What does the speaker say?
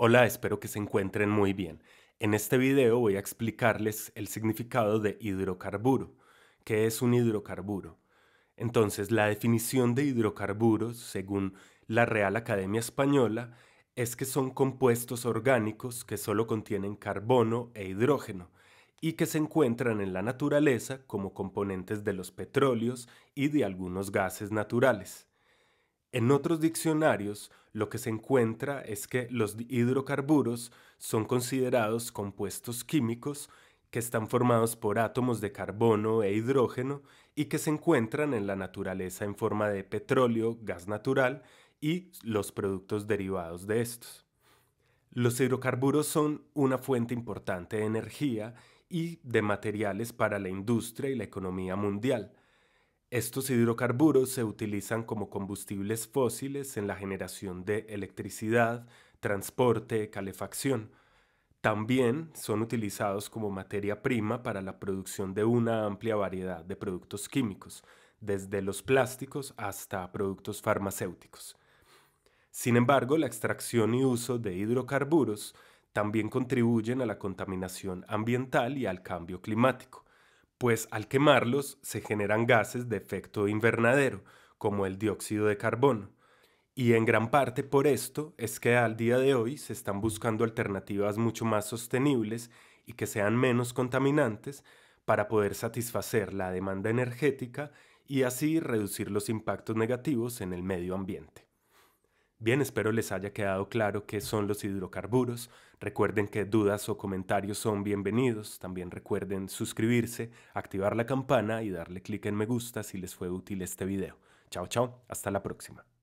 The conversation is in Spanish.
Hola, espero que se encuentren muy bien. En este video voy a explicarles el significado de hidrocarburo, ¿Qué es un hidrocarburo. Entonces, la definición de hidrocarburos, según la Real Academia Española, es que son compuestos orgánicos que solo contienen carbono e hidrógeno y que se encuentran en la naturaleza como componentes de los petróleos y de algunos gases naturales. En otros diccionarios lo que se encuentra es que los hidrocarburos son considerados compuestos químicos que están formados por átomos de carbono e hidrógeno y que se encuentran en la naturaleza en forma de petróleo, gas natural y los productos derivados de estos. Los hidrocarburos son una fuente importante de energía y de materiales para la industria y la economía mundial, estos hidrocarburos se utilizan como combustibles fósiles en la generación de electricidad, transporte, calefacción. También son utilizados como materia prima para la producción de una amplia variedad de productos químicos, desde los plásticos hasta productos farmacéuticos. Sin embargo, la extracción y uso de hidrocarburos también contribuyen a la contaminación ambiental y al cambio climático pues al quemarlos se generan gases de efecto invernadero, como el dióxido de carbono. Y en gran parte por esto es que al día de hoy se están buscando alternativas mucho más sostenibles y que sean menos contaminantes para poder satisfacer la demanda energética y así reducir los impactos negativos en el medio ambiente. Bien, espero les haya quedado claro qué son los hidrocarburos. Recuerden que dudas o comentarios son bienvenidos. También recuerden suscribirse, activar la campana y darle clic en me gusta si les fue útil este video. Chao, chao. Hasta la próxima.